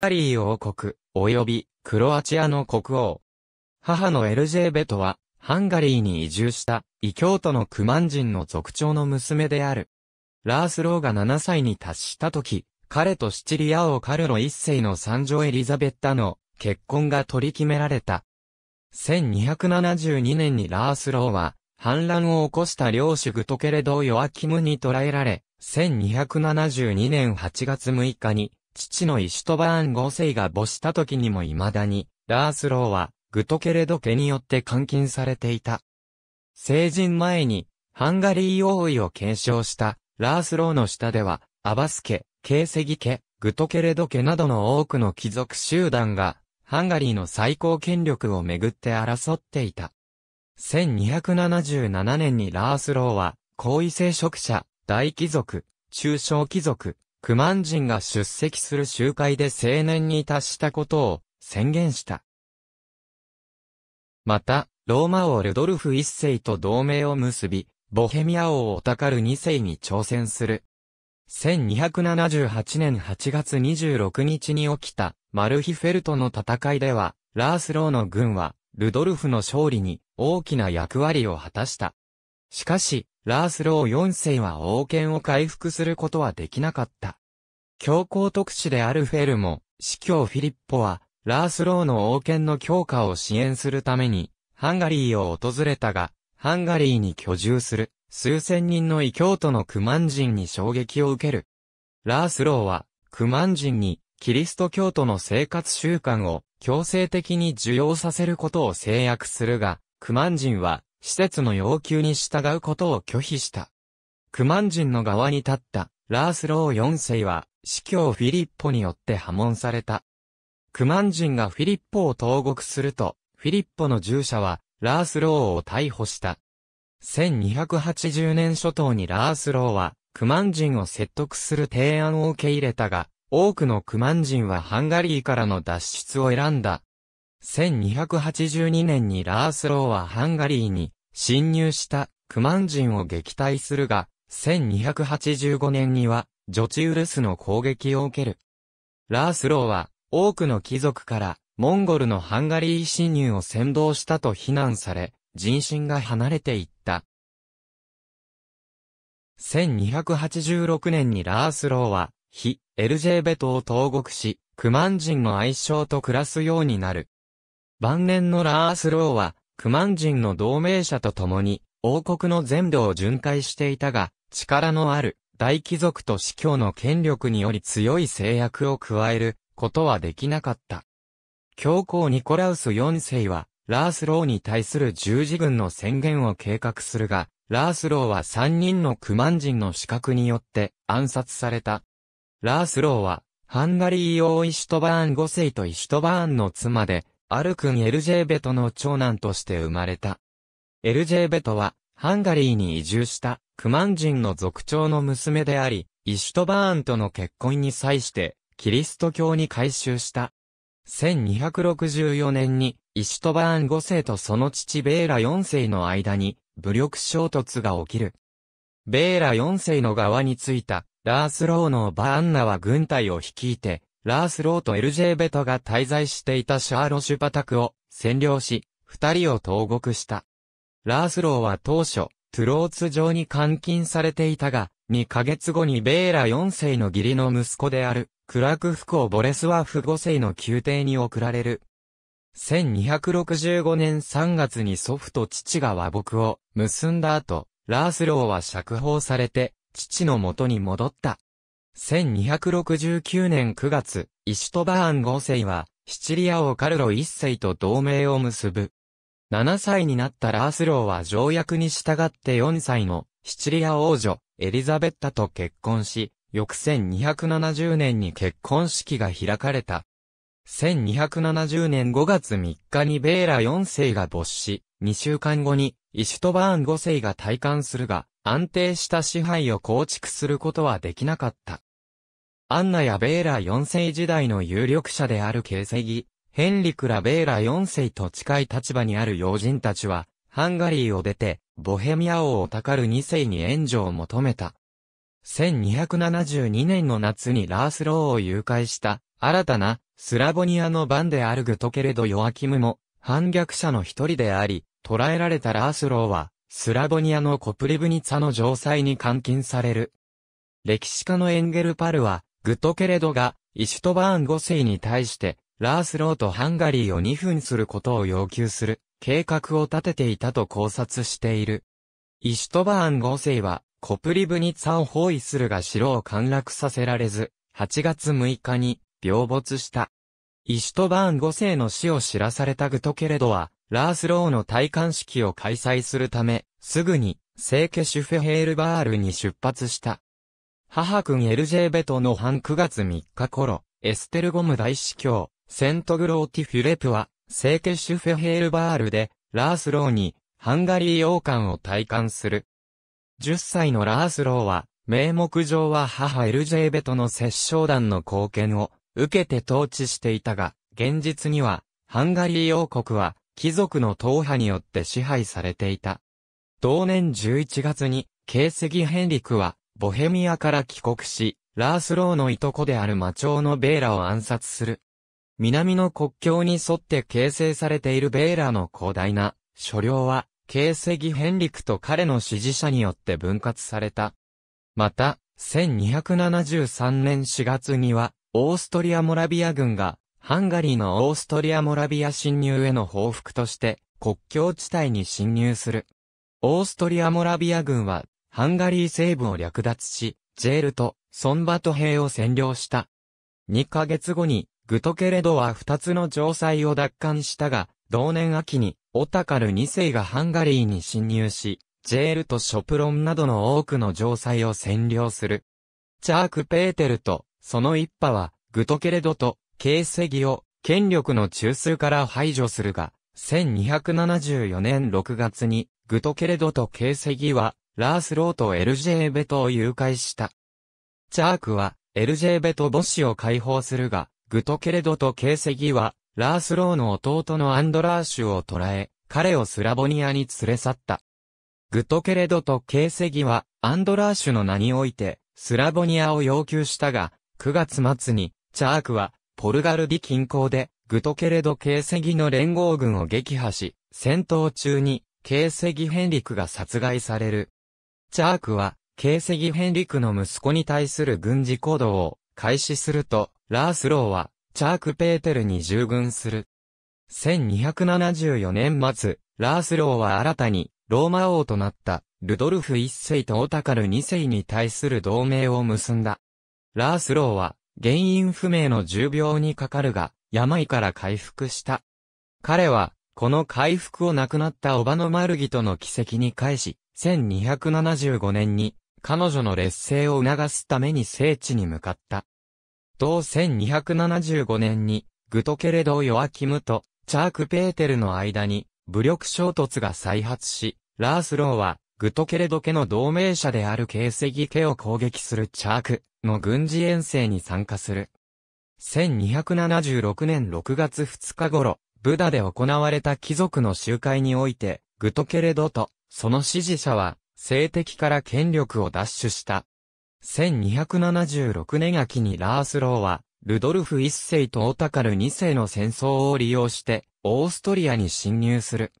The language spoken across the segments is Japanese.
ガリー王国、及びクロアチアの国王。母のエルジェーベトは、ハンガリーに移住した、異教徒のクマン人の族長の娘である。ラースローが7歳に達した時、彼とシチリア王カルロ一世の三女エリザベッタの結婚が取り決められた。1272年にラースローは、反乱を起こした領主グトケレドヨアキムに捕らえられ、1272年8月6日に父のイシュトバーン合世が没した時にも未だに、ラースローは、グトケレド家によって監禁されていた。成人前に、ハンガリー王位を継承した、ラースローの下では、アバス家、ケーセギ家、グトケレド家などの多くの貴族集団が、ハンガリーの最高権力をめぐって争っていた。1277年にラースローは、高位聖職者、大貴族、中小貴族、クマン人が出席する集会で青年に達したことを宣言した。また、ローマ王ルドルフ一世と同盟を結び、ボヘミア王オタカル二世に挑戦する。1278年8月26日に起きたマルヒフェルトの戦いでは、ラースローの軍は、ルドルフの勝利に大きな役割を果たした。しかし、ラースロー4世は王権を回復することはできなかった。教皇特使であるフェルも、司教フィリッポは、ラースローの王権の強化を支援するために、ハンガリーを訪れたが、ハンガリーに居住する、数千人の異教徒のクマン人に衝撃を受ける。ラースローは、クマン人に、キリスト教徒の生活習慣を強制的に受容させることを制約するが、クマン人は施設の要求に従うことを拒否した。クマン人の側に立ったラースロー4世は司教フィリッポによって破門された。クマン人がフィリッポを投獄すると、フィリッポの従者はラースローを逮捕した。1280年初頭にラースローはクマン人を説得する提案を受け入れたが、多くのクマン人はハンガリーからの脱出を選んだ。1282年にラースローはハンガリーに侵入したクマン人を撃退するが、1285年にはジョチウルスの攻撃を受ける。ラースローは多くの貴族からモンゴルのハンガリー侵入を先導したと非難され、人心が離れていった。1286年にラースローは、非エルジェーベトを投獄し、クマン人の愛称と暮らすようになる。晩年のラースローは、クマン人の同盟者と共に、王国の全土を巡回していたが、力のある大貴族と司教の権力により強い制約を加えることはできなかった。教皇ニコラウス4世は、ラースローに対する十字軍の宣言を計画するが、ラースローは3人のクマン人の資格によって暗殺された。ラースローは、ハンガリー王イシュトバーン5世とイシュトバーンの妻で、アルクン・エルジェーベトの長男として生まれた。エルジェーベトは、ハンガリーに移住した、クマン人の族長の娘であり、イシュトバーンとの結婚に際して、キリスト教に改宗した。1264年に、イシュトバーン5世とその父ベーラ4世の間に、武力衝突が起きる。ベーラ4世の側についた、ラースローのバーンナは軍隊を率いて、ラースローとエルジェーベトが滞在していたシャーロシュパタクを占領し、二人を投獄した。ラースローは当初、トゥローツ城に監禁されていたが、2ヶ月後にベーラ4世の義理の息子である、クラクフ公ボレスワーフ5世の宮廷に送られる。1265年3月に祖父と父が和睦を結んだ後、ラースローは釈放されて、父の元に戻った。1269年9月、イシュトバーン5世は、シチリア王カルロ1世と同盟を結ぶ。7歳になったラースローは条約に従って4歳のシチリア王女、エリザベッタと結婚し、翌1270年に結婚式が開かれた。1270年5月3日にベーラ4世が没死、2週間後にイシュトバーン5世が退官するが、安定した支配を構築することはできなかった。アンナやベーラ4世時代の有力者であるケセギ、ヘンリクラ・ベーラ4世と近い立場にある要人たちは、ハンガリーを出て、ボヘミア王をたかる2世に援助を求めた。1272年の夏にラースローを誘拐した、新たな、スラボニアの番であるグトケレド・ヨアキムも、反逆者の一人であり、捕らえられたラースローは、スラボニアのコプリブニツァの城塞に監禁される。歴史家のエンゲルパルは、グトケレドが、イシュトバーン5世に対して、ラースローとハンガリーを2分することを要求する、計画を立てていたと考察している。イシュトバーン5世は、コプリブニツァを包囲するが城を陥落させられず、8月6日に、病没した。イシュトバーン5世の死を知らされたグトケレドは、ラースローの戴冠式を開催するため、すぐに、聖家シュフェヘールバールに出発した。母君エルジェーベトの半9月3日頃、エステルゴム大司教、セントグローティ・フィレプは、聖ケシュフェヘールバールで、ラースローに、ハンガリー王冠を体感する。10歳のラースローは、名目上は母エルジェーベトの摂政団の貢献を受けて統治していたが、現実には、ハンガリー王国は、貴族の党派によって支配されていた。同年11月に、ケイセギ・ヘンリクは、ボヘミアから帰国し、ラースローのいとこである魔長のベーラを暗殺する。南の国境に沿って形成されているベーラの広大な所領は、ケセギ・ヘンリクと彼の支持者によって分割された。また、1273年4月には、オーストリア・モラビア軍が、ハンガリーのオーストリア・モラビア侵入への報復として、国境地帯に侵入する。オーストリア・モラビア軍はハンガリー西部を略奪し、ジェールとソンバト兵を占領した。2ヶ月後に、グトケレドは2つの城塞を奪還したが、同年秋に、オタカル2世がハンガリーに侵入し、ジェールとショプロンなどの多くの城塞を占領する。チャーク・ペーテルと、その一派は、グトケレドと、ケーセギを、権力の中枢から排除するが、1274年6月に、グトケレドとケーセギは、ラースローとエルジェーベトを誘拐した。チャークは、エルジェーベト母子を解放するが、グトケレドとケーセギは、ラースローの弟のアンドラーシュを捕らえ、彼をスラボニアに連れ去った。グトケレドとケーセギは、アンドラーシュの名において、スラボニアを要求したが、9月末に、チャークは、ポルガルディ近郊で、グトケレド・ケーセギの連合軍を撃破し、戦闘中に、ケーセギ・ヘンリクが殺害される。チャークは、ケーセギ・ヘンリクの息子に対する軍事行動を開始すると、ラースローは、チャーク・ペーテルに従軍する。1274年末、ラースローは新たに、ローマ王となった、ルドルフ一世とオタカル二世に対する同盟を結んだ。ラースローは、原因不明の重病にかかるが、病から回復した。彼は、この回復を亡くなったオバノマルギとの奇跡に返し、1275年に彼女の劣勢を促すために聖地に向かった。同1275年にグトケレド・ヨアキムとチャーク・ペーテルの間に武力衝突が再発し、ラースローはグトケレド家の同盟者である形跡家を攻撃するチャークの軍事遠征に参加する。1276年6月2日頃、ブダで行われた貴族の集会において、グトケレドとその支持者は、政敵から権力を奪取した。1276年秋にラースローは、ルドルフ一世とオタカル二世の戦争を利用して、オーストリアに侵入する。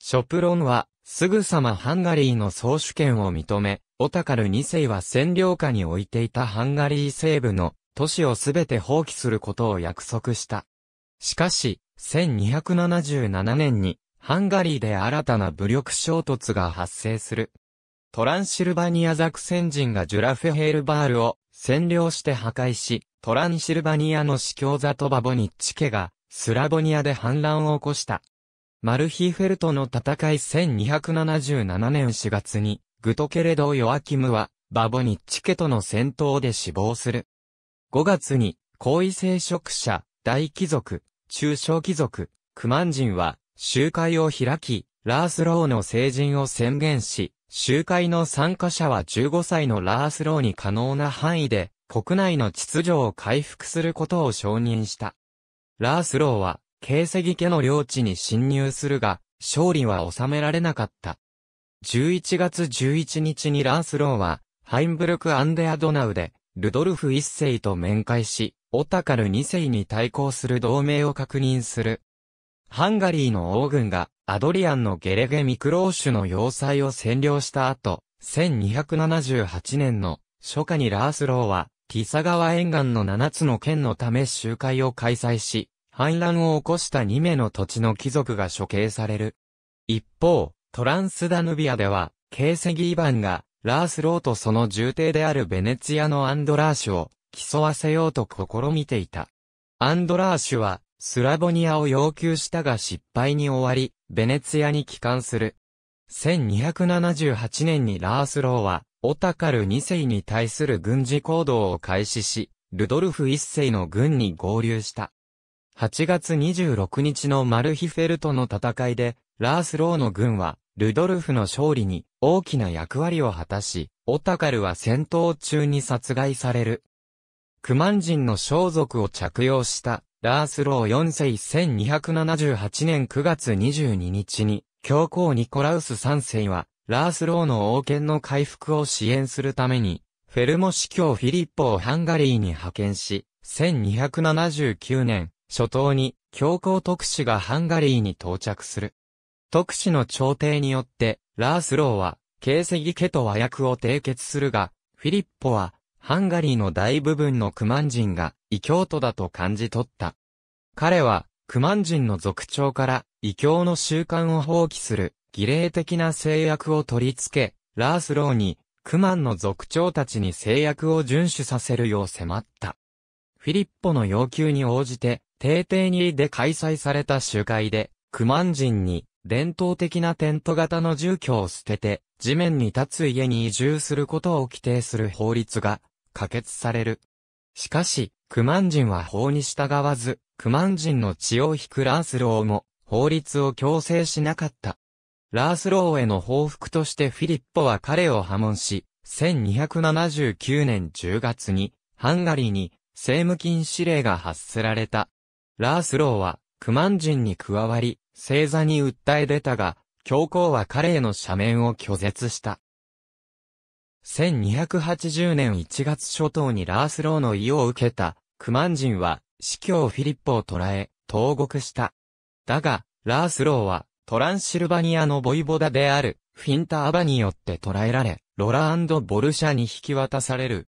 ショプロンは、すぐさまハンガリーの総主権を認め、オタカル2世は占領下に置いていたハンガリー西部の都市をすべて放棄することを約束した。しかし、1277年にハンガリーで新たな武力衝突が発生する。トランシルバニアザクセン人がジュラフェヘールバールを占領して破壊し、トランシルバニアの司教ザトバボニッチ家がスラボニアで反乱を起こした。マルヒーフェルトの戦い1277年4月に、グトケレド・ヨアキムは、バボニッチ家との戦闘で死亡する。5月に、高位聖職者、大貴族、中小貴族、クマン人は、集会を開き、ラースローの成人を宣言し、集会の参加者は15歳のラースローに可能な範囲で、国内の秩序を回復することを承認した。ラースローは、ケセギ家の領地に侵入するが、勝利は収められなかった。11月11日にラースローは、ハインブルク・アンデア・ドナウで、ルドルフ一世と面会し、オタカル二世に対抗する同盟を確認する。ハンガリーの王軍がアドリアンのゲレゲ・ミクローシュの要塞を占領した後、1278年の初夏にラースローは、ティサ川沿岸の7つの県のため集会を開催し、反乱を起こした2名の土地の貴族が処刑される。一方、トランスダヌビアでは、ケーセギーバンが、ラースローとその重帝であるベネツィアのアンドラーシュを、競わせようと試みていた。アンドラーシュは、スラボニアを要求したが失敗に終わり、ベネツィアに帰還する。1278年にラースローは、オタカル2世に対する軍事行動を開始し、ルドルフ1世の軍に合流した。8月26日のマルヒフェルトの戦いで、ラースローの軍は、ルドルフの勝利に大きな役割を果たし、オタカルは戦闘中に殺害される。クマン人の装束を着用したラースロー4世1278年9月22日に、教皇ニコラウス3世は、ラースローの王権の回復を支援するために、フェルモ司教フィリッポをハンガリーに派遣し、1279年、初頭に、教皇特使がハンガリーに到着する。特使の調停によって、ラースローは、ケセギ家と和訳を締結するが、フィリッポは、ハンガリーの大部分のクマン人が異教徒だと感じ取った。彼は、クマン人の族長から異教の習慣を放棄する儀礼的な制約を取り付け、ラースローにクマンの族長たちに制約を遵守させるよう迫った。フィリッポの要求に応じて、定定にで開催された集会で、クマン人に伝統的なテント型の住居を捨てて、地面に立つ家に移住することを規定する法律が可決される。しかし、クマン人は法に従わず、クマン人の血を引くラースローも、法律を強制しなかった。ラースローへの報復としてフィリッポは彼を破門し、1279年10月に、ハンガリーに政務禁止令が発せられた。ラースローは、クマン人に加わり、正座に訴え出たが、教皇は彼への赦免を拒絶した。1280年1月初頭にラースローの意を受けた、クマン人は、司教フィリッポを捕らえ、投獄した。だが、ラースローは、トランシルバニアのボイボダである、フィンターバによって捕らえられ、ロラボルシャに引き渡される。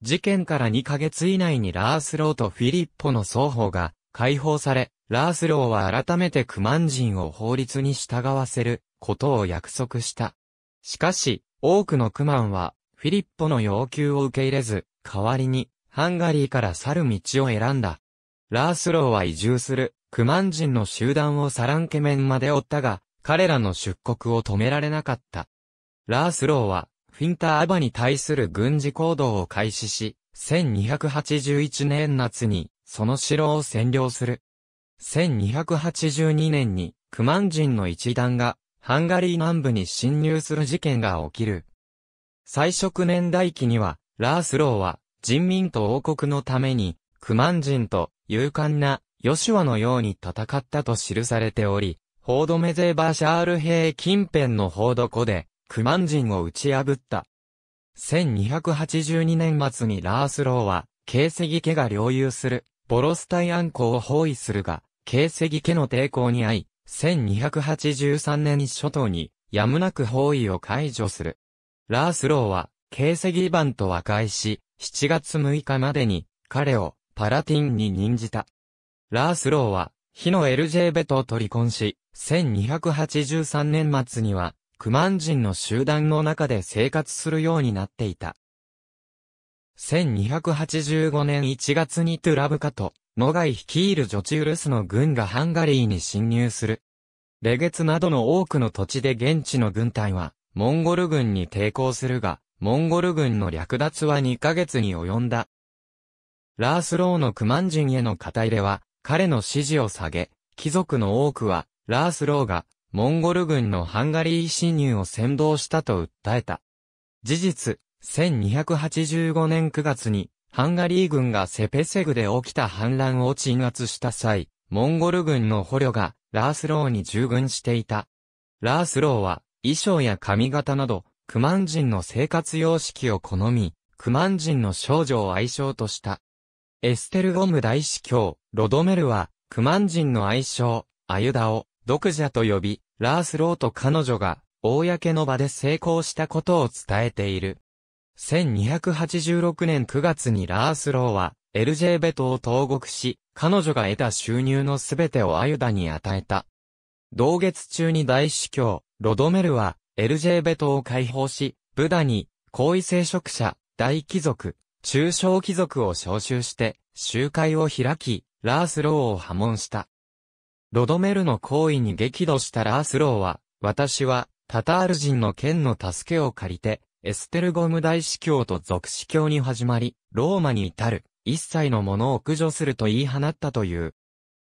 事件から2ヶ月以内にラースローとフィリッポの双方が解放され、ラースローは改めてクマン人を法律に従わせることを約束した。しかし、多くのクマンは、フィリッポの要求を受け入れず、代わりに、ハンガリーから去る道を選んだ。ラースローは移住する、クマン人の集団をサランケメンまで追ったが、彼らの出国を止められなかった。ラースローは、フィンターアバに対する軍事行動を開始し、1281年夏に、その城を占領する。1282年に、クマン人の一団が、ハンガリー南部に侵入する事件が起きる。最初年代期には、ラースローは、人民と王国のために、クマン人と勇敢なヨシュアのように戦ったと記されており、ホードメゼーバーシャール兵近辺の報ード湖で、クマン人を打ち破った。1282年末にラースローは、ケーセギ家が領有する、ボロスタイアン港を包囲するが、ケーセギ家の抵抗に遭い、1283年初頭にやむなく包囲を解除する。ラースローは、形跡基盤と和解し、7月6日までに彼をパラティンに任じた。ラースローは、火のエルジェーベトと離婚し、1283年末には、クマン人の集団の中で生活するようになっていた。1285年1月にトゥラブカとノガイ率いるジョチウルスの軍がハンガリーに侵入する。レゲツなどの多くの土地で現地の軍隊は、モンゴル軍に抵抗するが、モンゴル軍の略奪は2ヶ月に及んだ。ラースローのクマン人への肩入れは、彼の支持を下げ、貴族の多くは、ラースローが、モンゴル軍のハンガリー侵入を先導したと訴えた。事実、1285年9月に、ハンガリー軍がセペセグで起きた反乱を鎮圧した際、モンゴル軍の捕虜がラースローに従軍していた。ラースローは衣装や髪型など、クマン人の生活様式を好み、クマン人の少女を愛称とした。エステルゴム大司教、ロドメルは、クマン人の愛称、アユダを、独者と呼び、ラースローと彼女が、公の場で成功したことを伝えている。1286年9月にラースローは、エルジェーベトを投獄し、彼女が得た収入のすべてをアユダに与えた。同月中に大司教、ロドメルは、エルジェーベトを解放し、ブダに、高位聖職者、大貴族、中小貴族を召集して、集会を開き、ラースローを破門した。ロドメルの行為に激怒したラースローは、私は、タタール人の剣の助けを借りて、エステルゴム大司教と俗司教に始まり、ローマに至る、一切のものを駆除すると言い放ったという。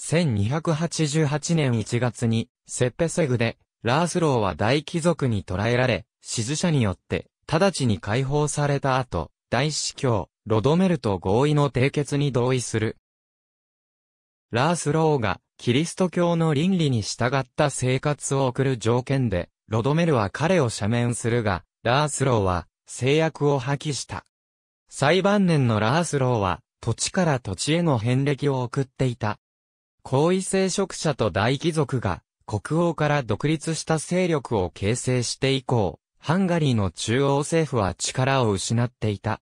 1288年1月に、セッペセグで、ラースローは大貴族に捕らえられ、死図者によって、直ちに解放された後、大司教、ロドメルと合意の締結に同意する。ラースローが、キリスト教の倫理に従った生活を送る条件で、ロドメルは彼を赦免するが、ラースローは制約を破棄した。最晩年のラースローは土地から土地への遍歴を送っていた。高位聖職者と大貴族が国王から独立した勢力を形成して以降、ハンガリーの中央政府は力を失っていた。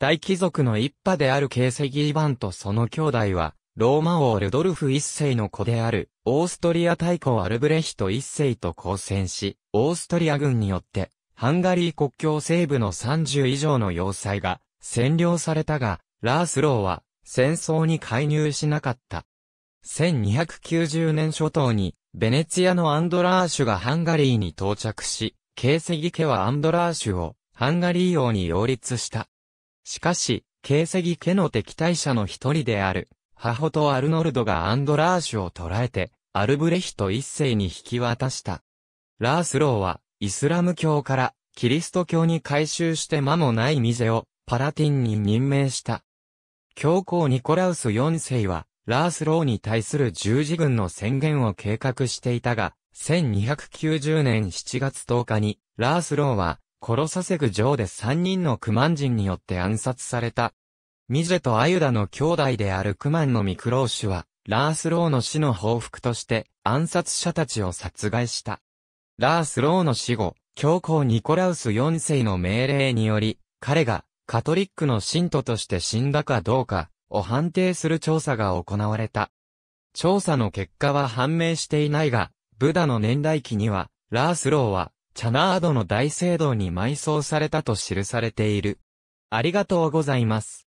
大貴族の一派である形跡イバンとその兄弟は、ローマ王ルドルフ一世の子である、オーストリア大公アルブレヒト一世と交戦し、オーストリア軍によって、ハンガリー国境西部の30以上の要塞が占領されたが、ラースローは戦争に介入しなかった。1290年初頭に、ベネツィアのアンドラーシュがハンガリーに到着し、ケーセギ家はアンドラーシュをハンガリー王に擁立した。しかし、ケーセギ家の敵対者の一人である、母とアルノルドがアンドラーシュを捕らえて、アルブレヒト一世に引き渡した。ラースローは、イスラム教からキリスト教に改宗して間もないミゼをパラティンに任命した。教皇ニコラウス4世は、ラースローに対する十字軍の宣言を計画していたが、1290年7月10日に、ラースローは、殺させぐ城で3人のクマン人によって暗殺された。ミジェとアユダの兄弟であるクマンのミクローシュは、ラースローの死の報復として、暗殺者たちを殺害した。ラースローの死後、教皇ニコラウス4世の命令により、彼がカトリックの信徒として死んだかどうかを判定する調査が行われた。調査の結果は判明していないが、ブダの年代記には、ラースローは、チャナードの大聖堂に埋葬されたと記されている。ありがとうございます。